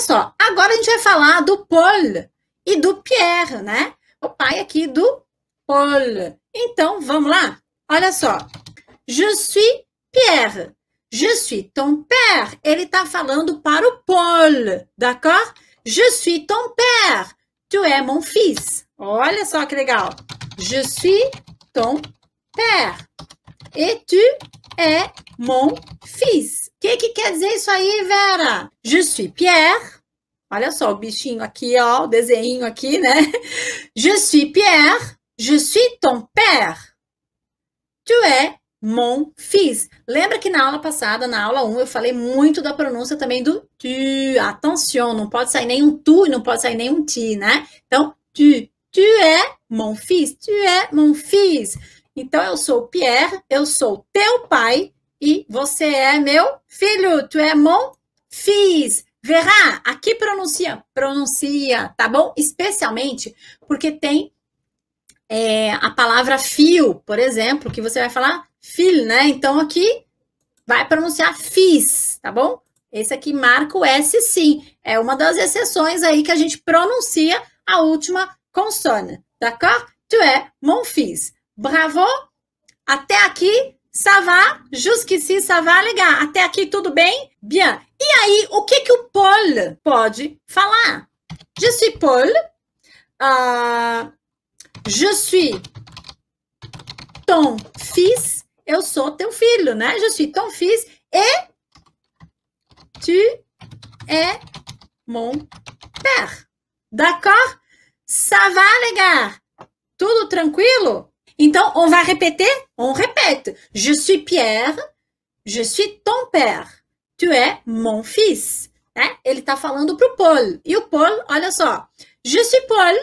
só, agora a gente vai falar do Paul e do Pierre, né? O pai aqui do Paul. Então, vamos lá? Olha só. Je suis Pierre. Je suis ton père. Ele está falando para o Paul, d'accord? Je suis ton père. Tu é mon fils. Olha só que legal. Je suis ton père. Et tu és mon fils. O que, que quer dizer isso aí, Vera? Je suis Pierre Olha só o bichinho aqui, ó, o desenho aqui, né? Je suis Pierre, je suis ton père. Tu es mon fils. Lembra que na aula passada, na aula 1, eu falei muito da pronúncia também do tu. Atenção, não pode sair nenhum tu e não pode sair nenhum ti, né? Então, tu, tu é mon fils, tu é mon fils. Então, eu sou Pierre, eu sou teu pai e você é meu filho, tu é mon fils. Verá, aqui pronuncia, pronuncia, tá bom? Especialmente porque tem é, a palavra fio, por exemplo, que você vai falar fil, né? Então aqui vai pronunciar fiz, tá bom? Esse aqui marca o S sim. É uma das exceções aí que a gente pronuncia a última consonante, tá d'accord? Tu é mon fils. Bravo! Até aqui, Ça va? Jusqu'ici, ça va? Legal. Até aqui tudo bem? Bien. E aí, o que que o Paul pode falar? Je suis Paul. Uh, je suis ton fils. Eu sou teu filho, né? Je suis ton fils. E tu es mon père. D'accord? Ça va, legal? Tudo tranquilo? Então, on va répéter? On répète. Je suis Pierre. Je suis ton père. Tu é mon fils. Né? Ele está falando para o Paul. E o Paul, olha só. Je suis Paul.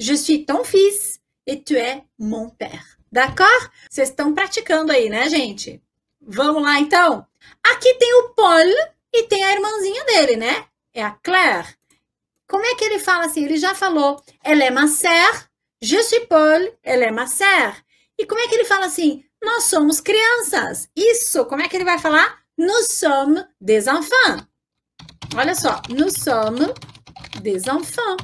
Je suis ton fils. Et tu é mon père. D'accord? Vocês estão praticando aí, né, gente? Vamos lá, então. Aqui tem o Paul e tem a irmãzinha dele, né? É a Claire. Como é que ele fala assim? Ele já falou. Ela é ma sœur. Je suis Paul, elle est é ma sœur. E como é que ele fala assim? Nós somos crianças. Isso, como é que ele vai falar? Nous sommes des enfants. Olha só, nous sommes des enfants.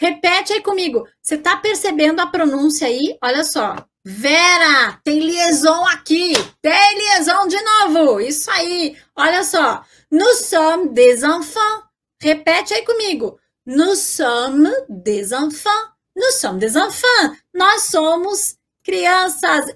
Repete aí comigo. Você tá percebendo a pronúncia aí? Olha só. Vera, tem liaison aqui. Tem liaison de novo. Isso aí. Olha só. Nous sommes des enfants. Repete aí comigo. Nous sommes des enfants. Nous sommes des enfants. Nós somos crianças.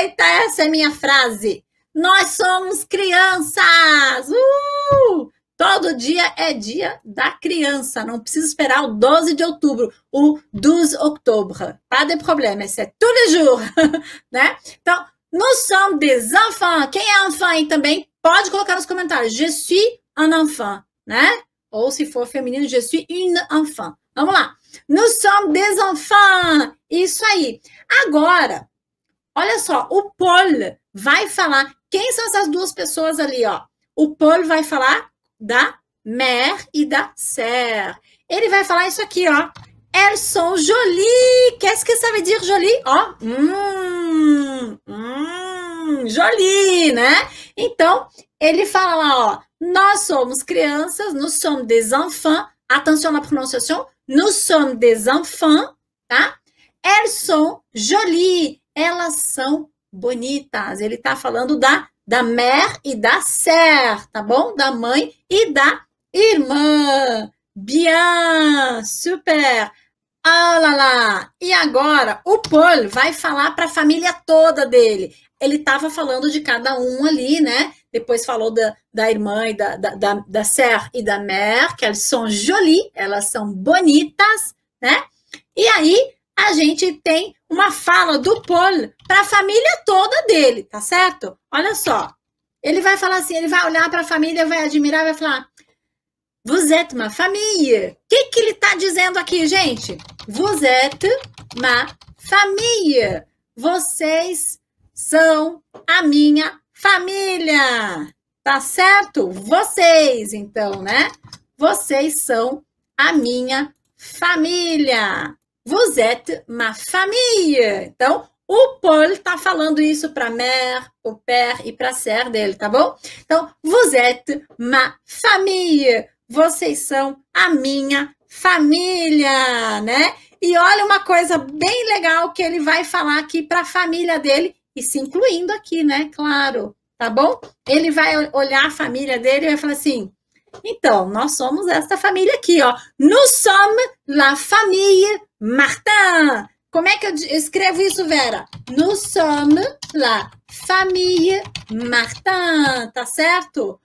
Eita, essa é minha frase. Nós somos crianças. Uh! Todo dia é dia da criança. Não precisa esperar o 12 de outubro, o 12 outubro. Pas de problema, c'est tous les jours, né? Então, nous sommes des enfants. Quem é enfant aí também pode colocar nos comentários. Je suis un enfant, né? Ou se for feminino, je suis une enfant. Vamos lá. Nous sommes des enfants. Isso aí. Agora, olha só, o Paul vai falar. Quem são essas duas pessoas ali, ó? O Paul vai falar da mère e da sœur. Ele vai falar isso aqui, ó. Elles sont jolies. Qu'est-ce que ça veut dire jolie? Ó, hum, hum, jolie, né? Então, ele fala lá, ó. Nós somos crianças, nous sommes des enfants. Atenção na pronunciação. Nous sommes des enfants, tá? Elles sont jolies. Elas são bonitas. Ele está falando da, da mère e da sœur, tá bom? Da mãe e da irmã. Bien, super. Ah lá E agora o Paul vai falar para a família toda dele. Ele estava falando de cada um ali, né? Depois falou da, da irmã e da, da, da, da e da Mer que elas são jolies, elas são bonitas, né? E aí a gente tem uma fala do Paul para a família toda dele, tá certo? Olha só. Ele vai falar assim, ele vai olhar para a família, vai admirar, vai falar: Vous êtes ma famille. O que, que ele está dizendo aqui, gente? Vous êtes ma famille. Vocês são a minha família. Tá certo? Vocês, então, né? Vocês são a minha família. Vous êtes ma famille. Então, o Paul tá falando isso para mère, o père e para ser dele, tá bom? Então, vous êtes ma famille vocês são a minha família, né? E olha uma coisa bem legal que ele vai falar aqui para a família dele, e se incluindo aqui, né? Claro, tá bom? Ele vai olhar a família dele e vai falar assim: então, nós somos esta família aqui, ó. Nous sommes la famille Martin. Como é que eu escrevo isso, Vera? Nous sommes la famille Martin, tá certo?